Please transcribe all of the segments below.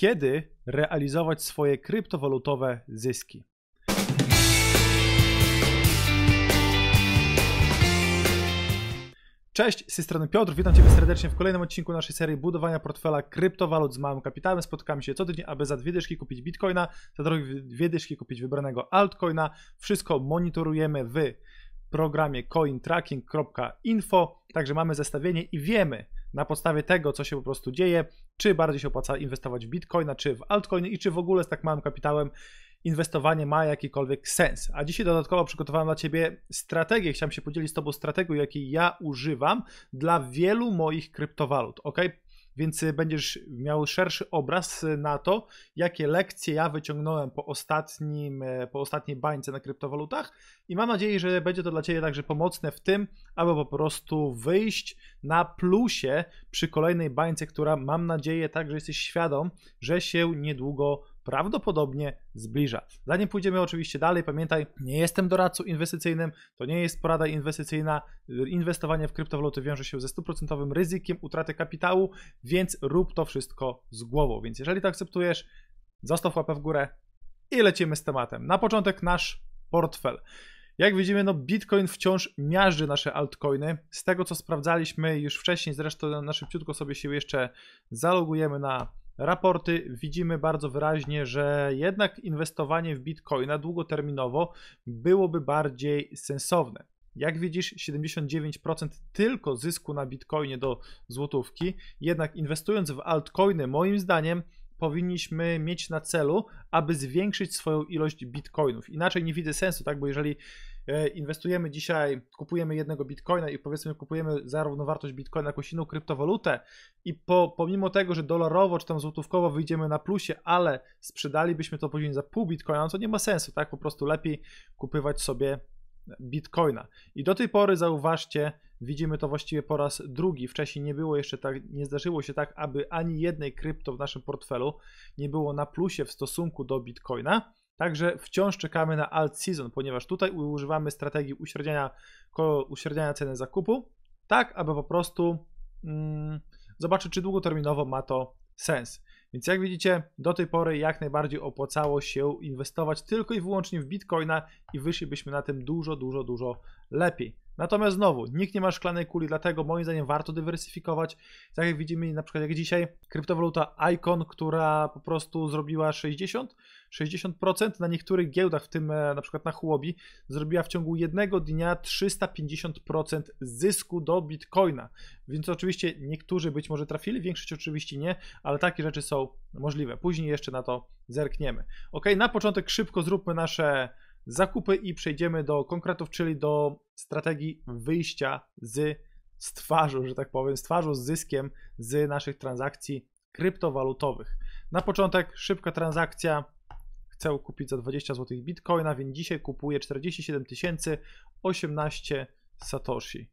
kiedy realizować swoje kryptowalutowe zyski. Cześć, z tej strony Piotr, witam Cię serdecznie w kolejnym odcinku naszej serii budowania portfela kryptowalut z małym kapitałem. Spotykamy się co tydzień, aby za dwie dyszki kupić bitcoina, za dwie dyszki kupić wybranego altcoina. Wszystko monitorujemy w programie cointracking.info, także mamy zestawienie i wiemy, na podstawie tego, co się po prostu dzieje, czy bardziej się opłaca inwestować w bitcoina, czy w altcoiny i czy w ogóle z tak małym kapitałem inwestowanie ma jakikolwiek sens. A dzisiaj dodatkowo przygotowałem dla Ciebie strategię. Chciałem się podzielić z Tobą strategią, jakiej ja używam dla wielu moich kryptowalut, Okay? więc y, będziesz miał szerszy obraz y, na to, jakie lekcje ja wyciągnąłem po, ostatnim, y, po ostatniej bańce na kryptowalutach i mam nadzieję, że będzie to dla Ciebie także pomocne w tym, aby po prostu wyjść na plusie przy kolejnej bańce, która mam nadzieję także jesteś świadom, że się niedługo prawdopodobnie zbliża. Zanim pójdziemy oczywiście dalej, pamiętaj, nie jestem doradcą inwestycyjnym, to nie jest porada inwestycyjna. Inwestowanie w kryptowaluty wiąże się ze stuprocentowym ryzykiem utraty kapitału, więc rób to wszystko z głową. Więc jeżeli to akceptujesz, zostaw łapę w górę i lecimy z tematem. Na początek nasz portfel. Jak widzimy, no Bitcoin wciąż miażdży nasze altcoiny. Z tego co sprawdzaliśmy już wcześniej, zresztą na szybciutko sobie się jeszcze zalogujemy na raporty widzimy bardzo wyraźnie, że jednak inwestowanie w bitcoina długoterminowo byłoby bardziej sensowne. Jak widzisz, 79% tylko zysku na bitcoinie do złotówki, jednak inwestując w altcoiny, moim zdaniem, powinniśmy mieć na celu, aby zwiększyć swoją ilość bitcoinów. Inaczej nie widzę sensu, tak? Bo jeżeli E, inwestujemy dzisiaj, kupujemy jednego bitcoina i powiedzmy kupujemy za wartość bitcoina jakąś inną kryptowalutę i po, pomimo tego, że dolarowo czy tam złotówkowo wyjdziemy na plusie, ale sprzedalibyśmy to później za pół bitcoina, no to nie ma sensu, tak? Po prostu lepiej kupywać sobie bitcoina. I do tej pory zauważcie, Widzimy to właściwie po raz drugi. Wcześniej nie było jeszcze tak, nie zdarzyło się tak, aby ani jednej krypto w naszym portfelu nie było na plusie w stosunku do bitcoina. Także wciąż czekamy na alt season, ponieważ tutaj używamy strategii uśredniania, uśredniania ceny zakupu, tak aby po prostu mm, zobaczyć, czy długoterminowo ma to sens. Więc jak widzicie, do tej pory jak najbardziej opłacało się inwestować tylko i wyłącznie w bitcoina i wyszlibyśmy na tym dużo, dużo, dużo lepiej. Natomiast znowu, nikt nie ma szklanej kuli, dlatego moim zdaniem warto dywersyfikować. Tak jak widzimy na przykład jak dzisiaj, kryptowaluta Icon, która po prostu zrobiła 60, 60% na niektórych giełdach, w tym e, na przykład na Huobi, zrobiła w ciągu jednego dnia 350% zysku do Bitcoina. Więc oczywiście niektórzy być może trafili, większość oczywiście nie, ale takie rzeczy są możliwe. Później jeszcze na to zerkniemy. Ok, na początek szybko zróbmy nasze zakupy i przejdziemy do konkretów, czyli do strategii wyjścia z, z twarzą, że tak powiem, z twarzą, z zyskiem z naszych transakcji kryptowalutowych. Na początek szybka transakcja. Chcę kupić za 20 zł bitcoina, więc dzisiaj kupuję 47 018 satoshi.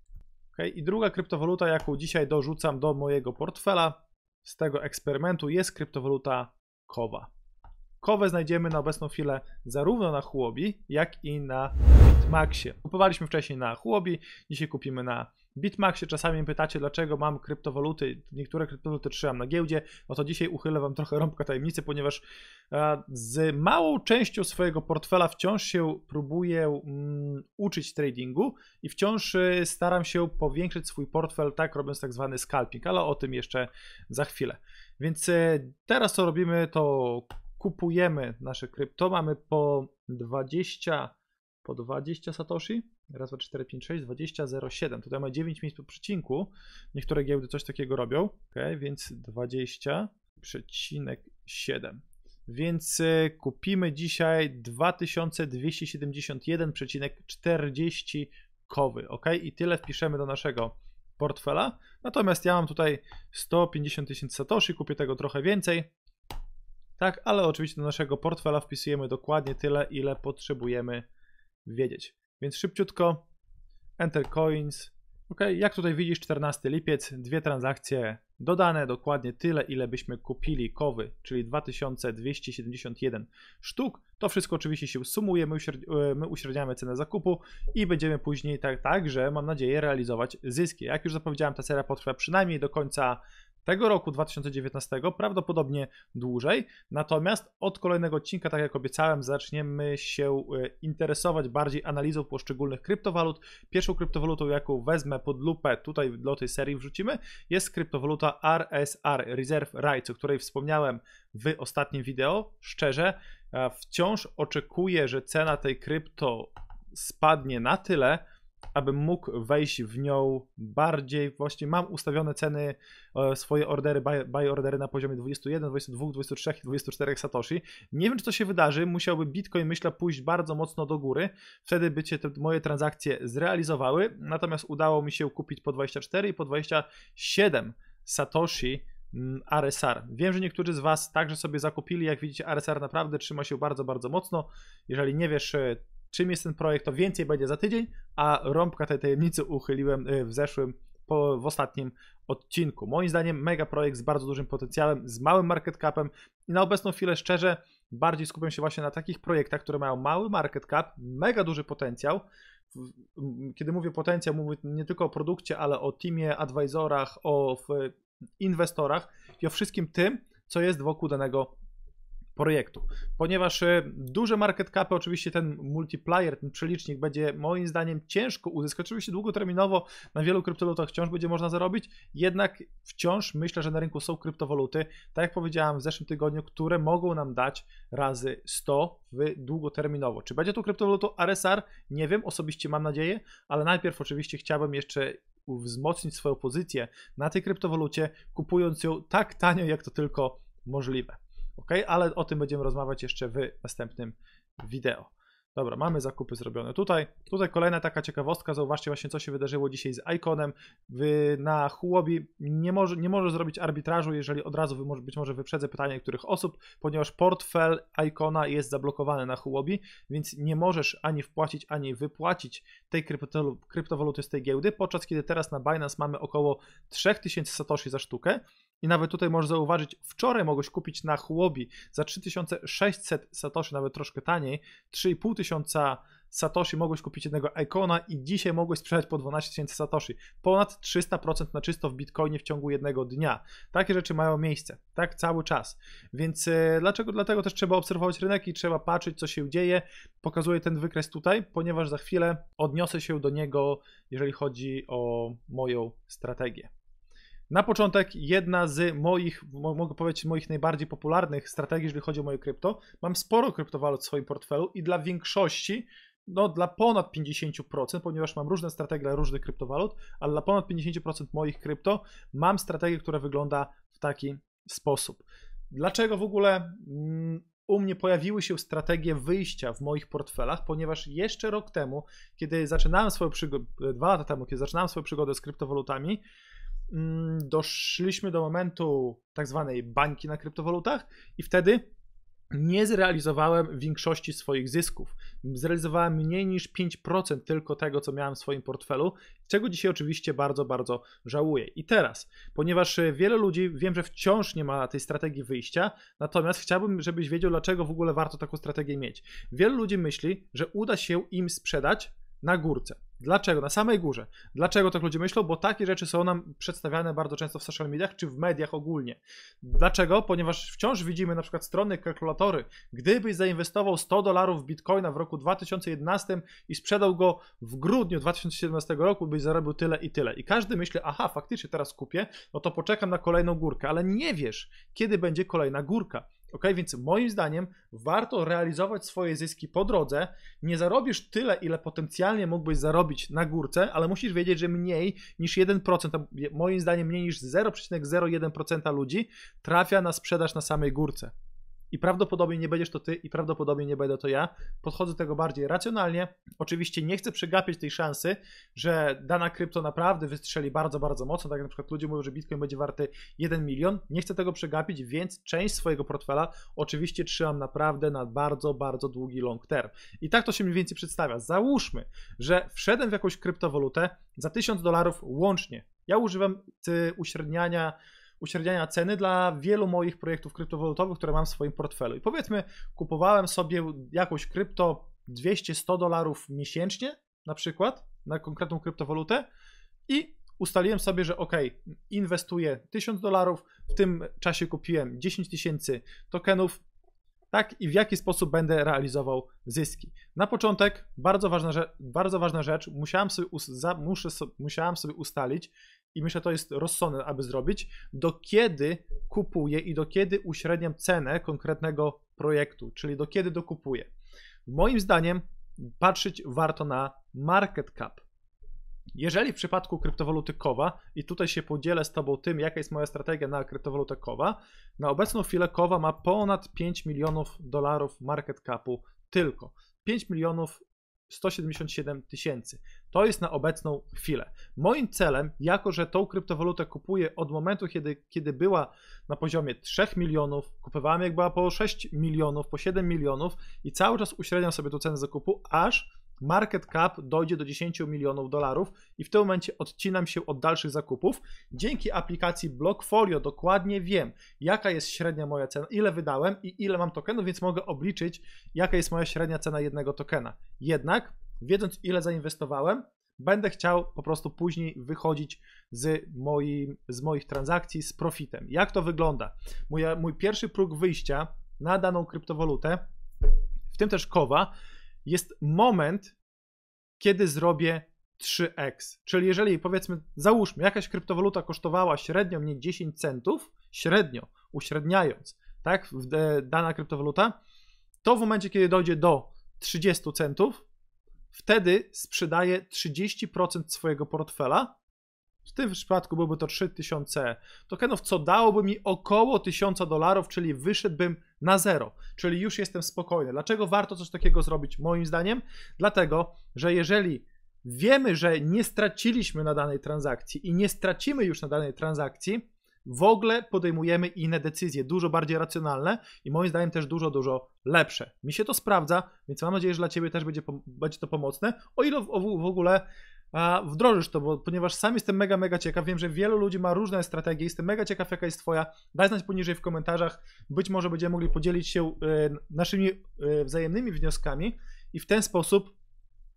Okay. I druga kryptowaluta, jaką dzisiaj dorzucam do mojego portfela z tego eksperymentu jest kryptowaluta Kowa znajdziemy na obecną chwilę zarówno na Huobi, jak i na Bitmaxie. Kupowaliśmy wcześniej na Huobi, dzisiaj kupimy na Bitmaxie. Czasami pytacie, dlaczego mam kryptowaluty, niektóre kryptowaluty trzymam na giełdzie. Oto dzisiaj uchylę Wam trochę rąbka tajemnicy, ponieważ e, z małą częścią swojego portfela wciąż się próbuję mm, uczyć tradingu i wciąż e, staram się powiększyć swój portfel, tak robiąc tak zwany scalping, ale o tym jeszcze za chwilę. Więc e, teraz co robimy, to kupujemy nasze krypto, mamy po 20, po 20 Satoshi, raz, dwa, cztery, pięć, sześć, dwadzieścia, zero, Tutaj mamy 9 miejsc po przecinku, niektóre giełdy coś takiego robią, ok, więc 20 przecinek 7. Więc y, kupimy dzisiaj 2271,40 kowy, ok, i tyle wpiszemy do naszego portfela. Natomiast ja mam tutaj 150 tysięcy satoshi, kupię tego trochę więcej, tak, ale oczywiście do naszego portfela wpisujemy dokładnie tyle, ile potrzebujemy wiedzieć. Więc szybciutko, Enter Coins. Ok, jak tutaj widzisz, 14 lipiec, dwie transakcje dodane, dokładnie tyle, ile byśmy kupili kowy, czyli 2271 sztuk. To wszystko oczywiście się sumuje, my, e, my uśredniamy cenę zakupu i będziemy później tak, także, mam nadzieję, realizować zyski. Jak już zapowiedziałem, ta seria potrwa przynajmniej do końca tego roku 2019, prawdopodobnie dłużej. Natomiast od kolejnego odcinka, tak jak obiecałem, zaczniemy się e, interesować bardziej analizą poszczególnych kryptowalut. Pierwszą kryptowalutą, jaką wezmę pod lupę tutaj do tej serii wrzucimy, jest kryptowaluta RSR, Reserve Rights, o której wspomniałem w ostatnim wideo. Szczerze, e, wciąż oczekuję, że cena tej krypto spadnie na tyle, abym mógł wejść w nią bardziej. Właśnie mam ustawione ceny, e, swoje ordery, buy, buy ordery na poziomie 21, 22, 23 i 24 satoshi. Nie wiem, czy to się wydarzy. Musiałby Bitcoin, myślę, pójść bardzo mocno do góry. Wtedy by się te moje transakcje zrealizowały. Natomiast udało mi się kupić po 24 i po 27 satoshi RSR. Mm, wiem, że niektórzy z Was także sobie zakupili. Jak widzicie, RSR naprawdę trzyma się bardzo, bardzo mocno. Jeżeli nie wiesz, e, czym jest ten projekt, to więcej będzie za tydzień, a rąbka tej tajemnicy uchyliłem y, w zeszłym, po, w ostatnim odcinku. Moim zdaniem mega projekt z bardzo dużym potencjałem, z małym market capem i na obecną chwilę szczerze bardziej skupiam się właśnie na takich projektach, które mają mały market cap, mega duży potencjał, kiedy mówię potencjał, mówię nie tylko o produkcie, ale o teamie, advisorach, o inwestorach i o wszystkim tym, co jest wokół danego projektu. Ponieważ e, duże market capy, oczywiście ten multiplier, ten przelicznik będzie moim zdaniem ciężko uzyskać. Oczywiście długoterminowo na wielu kryptowalutach wciąż będzie można zarobić, jednak wciąż myślę, że na rynku są kryptowaluty, tak jak powiedziałem w zeszłym tygodniu, które mogą nam dać razy 100 w długoterminowo. Czy będzie to kryptowalutą RSR? Nie wiem, osobiście mam nadzieję, ale najpierw oczywiście chciałbym jeszcze wzmocnić swoją pozycję na tej kryptowalucie, kupując ją tak tanio, jak to tylko możliwe ok? Ale o tym będziemy rozmawiać jeszcze w następnym wideo. Dobra, mamy zakupy zrobione tutaj. Tutaj kolejna taka ciekawostka, zauważcie właśnie co się wydarzyło dzisiaj z Iconem. Wy na Huobi nie może, nie może zrobić arbitrażu, jeżeli od razu wy, być może wyprzedzę pytanie niektórych osób, ponieważ portfel Icona jest zablokowany na Huobi, więc nie możesz ani wpłacić, ani wypłacić tej kryptowaluty z tej giełdy, podczas kiedy teraz na Binance mamy około 3000 satoshi za sztukę, i nawet tutaj możesz zauważyć, wczoraj mogłeś kupić na chłobi za 3600 satoshi, nawet troszkę taniej, 3500 satoshi mogłeś kupić jednego ikona i dzisiaj mogłeś sprzedać po 12 tysięcy satoshi. Ponad 300% na czysto w Bitcoinie w ciągu jednego dnia. Takie rzeczy mają miejsce, tak? Cały czas. Więc e, dlaczego? Dlatego też trzeba obserwować rynek i trzeba patrzeć, co się dzieje. Pokazuję ten wykres tutaj, ponieważ za chwilę odniosę się do niego, jeżeli chodzi o moją strategię. Na początek jedna z moich, mogę powiedzieć, moich najbardziej popularnych strategii, jeżeli chodzi o moje krypto. Mam sporo kryptowalut w swoim portfelu i dla większości, no dla ponad 50%, ponieważ mam różne strategie dla różnych kryptowalut, ale dla ponad 50% moich krypto mam strategię, która wygląda w taki sposób. Dlaczego w ogóle mm, u mnie pojawiły się strategie wyjścia w moich portfelach, ponieważ jeszcze rok temu, kiedy zaczynałem swoją przygodę, dwa lata temu, kiedy zaczynałem swoją przygodę z kryptowalutami, Mm, doszliśmy do momentu tak zwanej bańki na kryptowalutach i wtedy nie zrealizowałem większości swoich zysków. Zrealizowałem mniej niż 5% tylko tego, co miałem w swoim portfelu, czego dzisiaj oczywiście bardzo, bardzo żałuję. I teraz, ponieważ e, wiele ludzi wiem, że wciąż nie ma tej strategii wyjścia, natomiast chciałbym, żebyś wiedział, dlaczego w ogóle warto taką strategię mieć. Wielu ludzi myśli, że uda się im sprzedać na górce. Dlaczego? Na samej górze. Dlaczego tak ludzie myślą? Bo takie rzeczy są nam przedstawiane bardzo często w social mediach czy w mediach ogólnie. Dlaczego? Ponieważ wciąż widzimy na przykład strony, kalkulatory. Gdybyś zainwestował 100 dolarów w bitcoina w roku 2011 i sprzedał go w grudniu 2017 roku, byś zarobił tyle i tyle. I każdy myśli, aha, faktycznie teraz kupię, no to poczekam na kolejną górkę, ale nie wiesz, kiedy będzie kolejna górka. Ok, więc moim zdaniem warto realizować swoje zyski po drodze. Nie zarobisz tyle, ile potencjalnie mógłbyś zarobić na górce, ale musisz wiedzieć, że mniej niż 1%, moim zdaniem mniej niż 0,01% ludzi trafia na sprzedaż na samej górce i prawdopodobnie nie będziesz to ty i prawdopodobnie nie będę to ja. Podchodzę do tego bardziej racjonalnie. Oczywiście nie chcę przegapić tej szansy, że dana krypto naprawdę wystrzeli bardzo, bardzo mocno. Tak jak na przykład ludzie mówią, że Bitcoin będzie warty 1 milion. Nie chcę tego przegapić, więc część swojego portfela oczywiście trzymam naprawdę na bardzo, bardzo długi long term. I tak to się mniej więcej przedstawia. Załóżmy, że wszedłem w jakąś kryptowalutę za 1000 dolarów łącznie. Ja używam y, uśredniania uśredniania ceny dla wielu moich projektów kryptowalutowych, które mam w swoim portfelu. I powiedzmy, kupowałem sobie jakąś krypto 200-100 dolarów miesięcznie, na przykład, na konkretną kryptowalutę i ustaliłem sobie, że ok, inwestuję 1000 dolarów, w tym czasie kupiłem 10 tysięcy tokenów, tak i w jaki sposób będę realizował zyski. Na początek bardzo ważna, bardzo ważna rzecz, musiałem sobie, muszę, musiałem sobie ustalić, i myślę, że to jest rozsądne, aby zrobić, do kiedy kupuję i do kiedy uśredniam cenę konkretnego projektu, czyli do kiedy dokupuję. Moim zdaniem patrzeć warto na market cap. Jeżeli w przypadku kryptowaluty Kowa, i tutaj się podzielę z Tobą tym, jaka jest moja strategia na kryptowalutę Kowa, na obecną chwilę Kowa ma ponad 5 milionów dolarów market capu tylko. 5 milionów 177 tysięcy. To jest na obecną chwilę. Moim celem, jako że tą kryptowalutę kupuję od momentu, kiedy, kiedy była na poziomie 3 milionów, kupowałem jak była po 6 milionów, po 7 milionów i cały czas uśredniam sobie tę cenę zakupu, aż market cap dojdzie do 10 milionów dolarów i w tym momencie odcinam się od dalszych zakupów. Dzięki aplikacji Blockfolio dokładnie wiem, jaka jest średnia moja cena, ile wydałem i ile mam tokenów, więc mogę obliczyć, jaka jest moja średnia cena jednego tokena. Jednak, wiedząc ile zainwestowałem, będę chciał po prostu później wychodzić z, moim, z moich transakcji z profitem. Jak to wygląda? Mój, mój pierwszy próg wyjścia na daną kryptowalutę, w tym też kowa, jest moment, kiedy zrobię 3x. Czyli jeżeli powiedzmy, załóżmy, jakaś kryptowaluta kosztowała średnio mnie 10 centów, średnio, uśredniając, tak, e, dana kryptowaluta, to w momencie, kiedy dojdzie do 30 centów, wtedy sprzedaję 30% swojego portfela w tym przypadku byłoby to 3000 tokenów, co dałoby mi około 1000 dolarów, czyli wyszedłbym na zero, czyli już jestem spokojny. Dlaczego warto coś takiego zrobić? Moim zdaniem, dlatego, że jeżeli wiemy, że nie straciliśmy na danej transakcji i nie stracimy już na danej transakcji, w ogóle podejmujemy inne decyzje, dużo bardziej racjonalne i moim zdaniem też dużo, dużo lepsze. Mi się to sprawdza, więc mam nadzieję, że dla Ciebie też będzie, będzie to pomocne. O ile w, w ogóle a wdrożysz to, bo ponieważ sam jestem mega, mega ciekaw, wiem, że wielu ludzi ma różne strategie, jestem mega ciekaw, jaka jest twoja, daj znać poniżej w komentarzach, być może będziemy mogli podzielić się e, naszymi e, wzajemnymi wnioskami i w ten sposób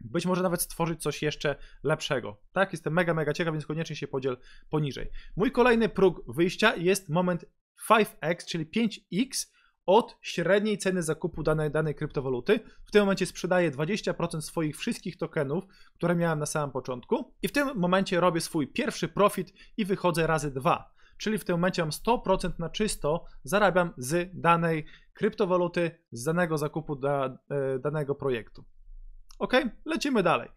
być może nawet stworzyć coś jeszcze lepszego. Tak, jestem mega, mega ciekaw, więc koniecznie się podziel poniżej. Mój kolejny próg wyjścia jest moment 5x, czyli 5x, od średniej ceny zakupu danej, danej kryptowaluty. W tym momencie sprzedaję 20% swoich wszystkich tokenów, które miałem na samym początku i w tym momencie robię swój pierwszy profit i wychodzę razy dwa. Czyli w tym momencie mam 100% na czysto, zarabiam z danej kryptowaluty, z danego zakupu da, e, danego projektu. Ok, lecimy dalej.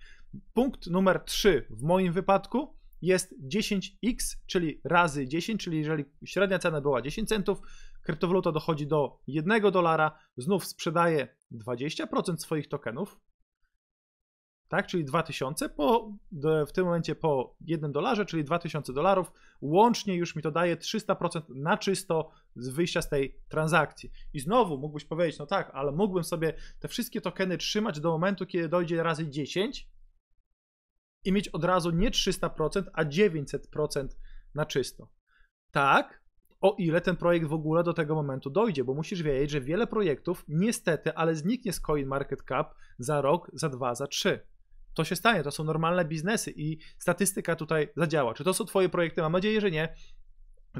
Punkt numer 3 w moim wypadku jest 10x, czyli razy 10, czyli jeżeli średnia cena była 10 centów, Kryptowaluta dochodzi do 1 dolara, znów sprzedaje 20% swoich tokenów, tak, czyli 2000, po, w tym momencie po 1 dolarze, czyli 2000 dolarów, łącznie już mi to daje 300% na czysto z wyjścia z tej transakcji. I znowu mógłbyś powiedzieć, no tak, ale mógłbym sobie te wszystkie tokeny trzymać do momentu, kiedy dojdzie razy 10 i mieć od razu nie 300%, a 900% na czysto. Tak, o ile ten projekt w ogóle do tego momentu dojdzie, bo musisz wiedzieć, że wiele projektów niestety, ale zniknie z CoinMarketCap za rok, za dwa, za trzy. To się stanie, to są normalne biznesy i statystyka tutaj zadziała. Czy to są Twoje projekty? Mam nadzieję, że nie.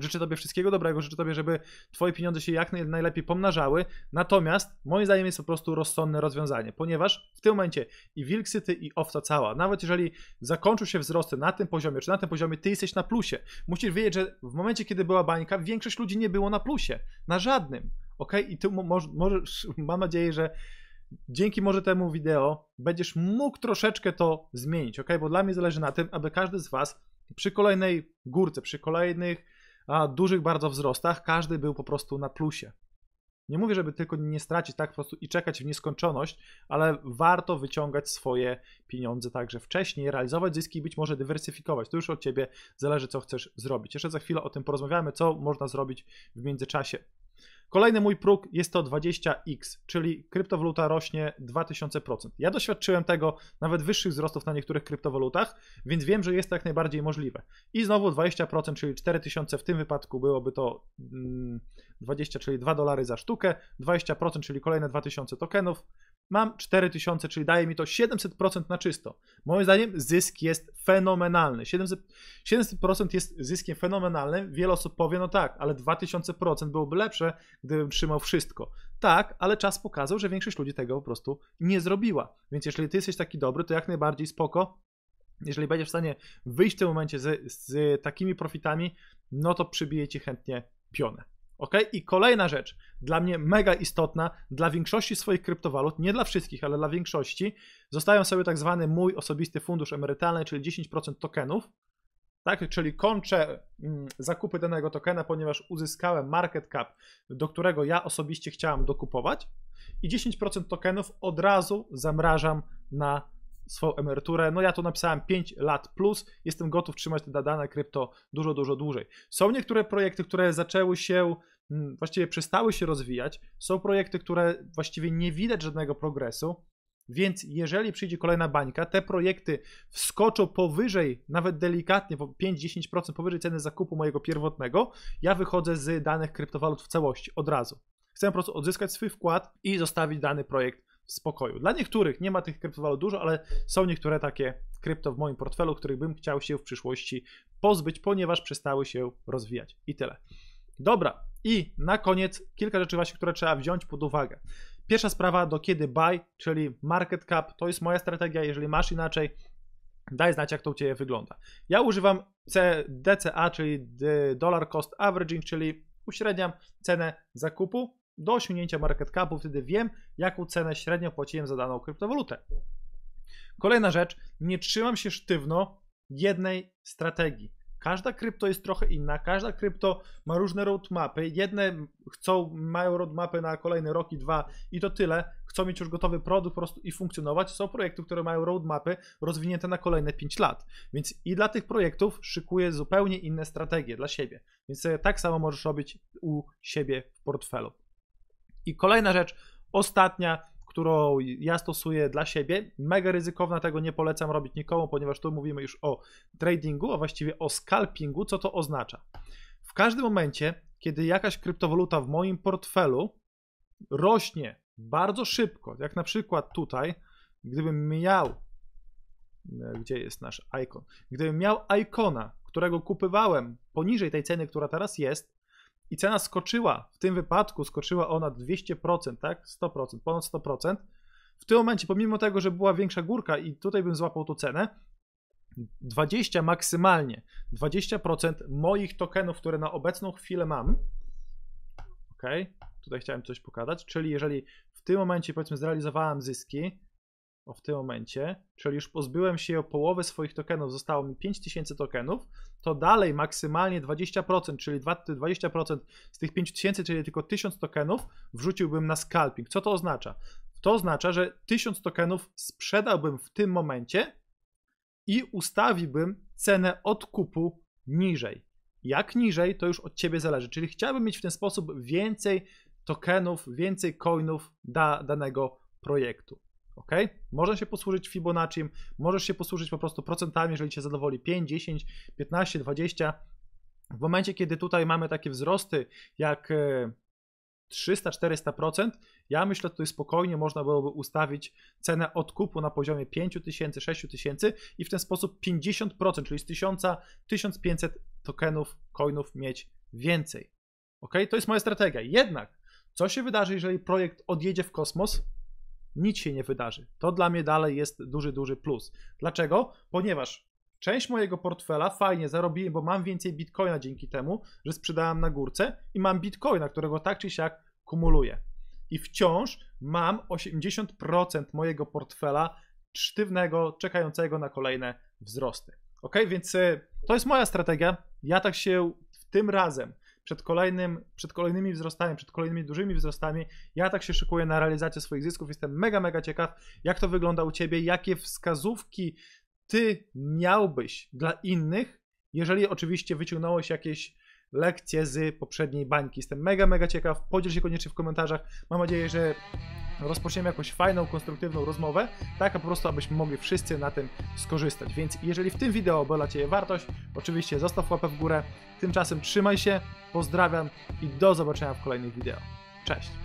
Życzę Tobie wszystkiego dobrego, życzę Tobie, żeby Twoje pieniądze się jak najlepiej pomnażały. Natomiast moim zdaniem jest po prostu rozsądne rozwiązanie, ponieważ w tym momencie i wilksyty, i owca cała, nawet jeżeli zakończył się wzrosty na tym poziomie, czy na tym poziomie, Ty jesteś na plusie. Musisz wiedzieć, że w momencie, kiedy była bańka, większość ludzi nie było na plusie, na żadnym. Ok? I tu możesz, możesz mam nadzieję, że dzięki może temu wideo będziesz mógł troszeczkę to zmienić, ok? Bo dla mnie zależy na tym, aby każdy z Was przy kolejnej górce, przy kolejnych a, dużych bardzo wzrostach, każdy był po prostu na plusie. Nie mówię, żeby tylko nie stracić tak po prostu i czekać w nieskończoność, ale warto wyciągać swoje pieniądze także wcześniej, realizować zyski i być może dywersyfikować. To już od Ciebie zależy, co chcesz zrobić. Jeszcze za chwilę o tym porozmawiamy, co można zrobić w międzyczasie. Kolejny mój próg jest to 20x, czyli kryptowaluta rośnie 2000%. Ja doświadczyłem tego nawet wyższych wzrostów na niektórych kryptowalutach, więc wiem, że jest to jak najbardziej możliwe. I znowu 20%, czyli 4000 w tym wypadku byłoby to 20, mm, czyli 2 dolary za sztukę, 20%, czyli kolejne 2000 tokenów, Mam 4000, czyli daje mi to 700% na czysto. Moim zdaniem zysk jest fenomenalny. 700%, 700% jest zyskiem fenomenalnym. Wiele osób powie, no tak, ale 2000% byłoby lepsze, gdybym trzymał wszystko. Tak, ale czas pokazał, że większość ludzi tego po prostu nie zrobiła. Więc jeśli ty jesteś taki dobry, to jak najbardziej spoko. Jeżeli będziesz w stanie wyjść w tym momencie z, z takimi profitami, no to przybije ci chętnie pionę. Ok? I kolejna rzecz, dla mnie mega istotna, dla większości swoich kryptowalut, nie dla wszystkich, ale dla większości, zostają sobie tak zwany mój osobisty fundusz emerytalny, czyli 10% tokenów, tak? Czyli kończę mm, zakupy danego tokena, ponieważ uzyskałem market cap, do którego ja osobiście chciałem dokupować i 10% tokenów od razu zamrażam na swoją emeryturę. No ja tu napisałem 5 lat plus, jestem gotów trzymać te dane krypto dużo, dużo dłużej. Są niektóre projekty, które zaczęły się właściwie przestały się rozwijać. Są projekty, które właściwie nie widać żadnego progresu. Więc jeżeli przyjdzie kolejna bańka, te projekty wskoczą powyżej, nawet delikatnie, 5-10% powyżej ceny zakupu mojego pierwotnego, ja wychodzę z danych kryptowalut w całości od razu. Chcę po prostu odzyskać swój wkład i zostawić dany projekt w spokoju. Dla niektórych nie ma tych kryptowalut dużo, ale są niektóre takie krypto w moim portfelu, których bym chciał się w przyszłości pozbyć, ponieważ przestały się rozwijać. I tyle. Dobra, i na koniec kilka rzeczy właśnie, które trzeba wziąć pod uwagę. Pierwsza sprawa, do kiedy buy, czyli market cap, to jest moja strategia, jeżeli masz inaczej, daj znać, jak to u Ciebie wygląda. Ja używam DCA, czyli Dollar Cost Averaging, czyli uśredniam cenę zakupu do osiągnięcia market capu, wtedy wiem, jaką cenę średnio płaciłem za daną kryptowalutę. Kolejna rzecz, nie trzymam się sztywno jednej strategii. Każda krypto jest trochę inna, każda krypto ma różne roadmapy. Jedne chcą, mają roadmapy na kolejny rok i dwa i to tyle. Chcą mieć już gotowy produkt po prostu i funkcjonować. Są projekty, które mają roadmapy rozwinięte na kolejne 5 lat. Więc i dla tych projektów szykuję zupełnie inne strategie dla siebie. Więc tak samo możesz robić u siebie w portfelu. I kolejna rzecz, ostatnia, którą ja stosuję dla siebie. Mega ryzykowna, tego nie polecam robić nikomu, ponieważ tu mówimy już o tradingu, a właściwie o scalpingu. Co to oznacza? W każdym momencie, kiedy jakaś kryptowaluta w moim portfelu rośnie bardzo szybko, jak na przykład tutaj, gdybym miał, e, gdzie jest nasz ikon, gdybym miał ikona, którego kupywałem poniżej tej ceny, która teraz jest, i cena skoczyła, w tym wypadku skoczyła ona 200%, tak? 100%, ponad 100%. W tym momencie, pomimo tego, że była większa górka i tutaj bym złapał tą cenę, 20 maksymalnie, 20% moich tokenów, które na obecną chwilę mam, ok, tutaj chciałem coś pokazać, czyli jeżeli w tym momencie powiedzmy zrealizowałem zyski, o w tym momencie, czyli już pozbyłem się o połowę swoich tokenów, zostało mi 5000 tokenów, to dalej maksymalnie 20%, czyli 20% z tych 5000, czyli tylko 1000 tokenów wrzuciłbym na scalping. Co to oznacza? To oznacza, że 1000 tokenów sprzedałbym w tym momencie i ustawiłbym cenę odkupu niżej. Jak niżej, to już od Ciebie zależy. Czyli chciałbym mieć w ten sposób więcej tokenów, więcej coinów da danego projektu ok? Można się posłużyć Fibonacci, możesz się posłużyć po prostu procentami, jeżeli cię zadowoli 5, 10, 15, 20. W momencie, kiedy tutaj mamy takie wzrosty jak 300-400%, e, ja myślę, że tutaj spokojnie można byłoby ustawić cenę odkupu na poziomie 5000, 6000 i w ten sposób 50%, czyli z 1000, 1500 tokenów, coinów mieć więcej. Ok, to jest moja strategia. Jednak, co się wydarzy, jeżeli projekt odjedzie w kosmos? Nic się nie wydarzy. To dla mnie dalej jest duży, duży plus. Dlaczego? Ponieważ część mojego portfela fajnie zarobiłem, bo mam więcej bitcoina dzięki temu, że sprzedałem na górce i mam bitcoina, którego tak czy siak kumuluję. I wciąż mam 80% mojego portfela sztywnego, czekającego na kolejne wzrosty. Ok, więc e, to jest moja strategia. Ja tak się tym razem przed, kolejnym, przed kolejnymi wzrostami, przed kolejnymi dużymi wzrostami. Ja tak się szykuję na realizację swoich zysków. Jestem mega, mega ciekaw, jak to wygląda u ciebie, jakie wskazówki ty miałbyś dla innych, jeżeli oczywiście wyciągnąłeś jakieś lekcje z poprzedniej bańki. Jestem mega, mega ciekaw. Podziel się koniecznie w komentarzach. Mam nadzieję, że rozpoczniemy jakąś fajną, konstruktywną rozmowę, tak, po prostu abyśmy mogli wszyscy na tym skorzystać. Więc jeżeli w tym wideo była cię wartość, oczywiście zostaw łapę w górę. Tymczasem trzymaj się, pozdrawiam i do zobaczenia w kolejnych wideo. Cześć!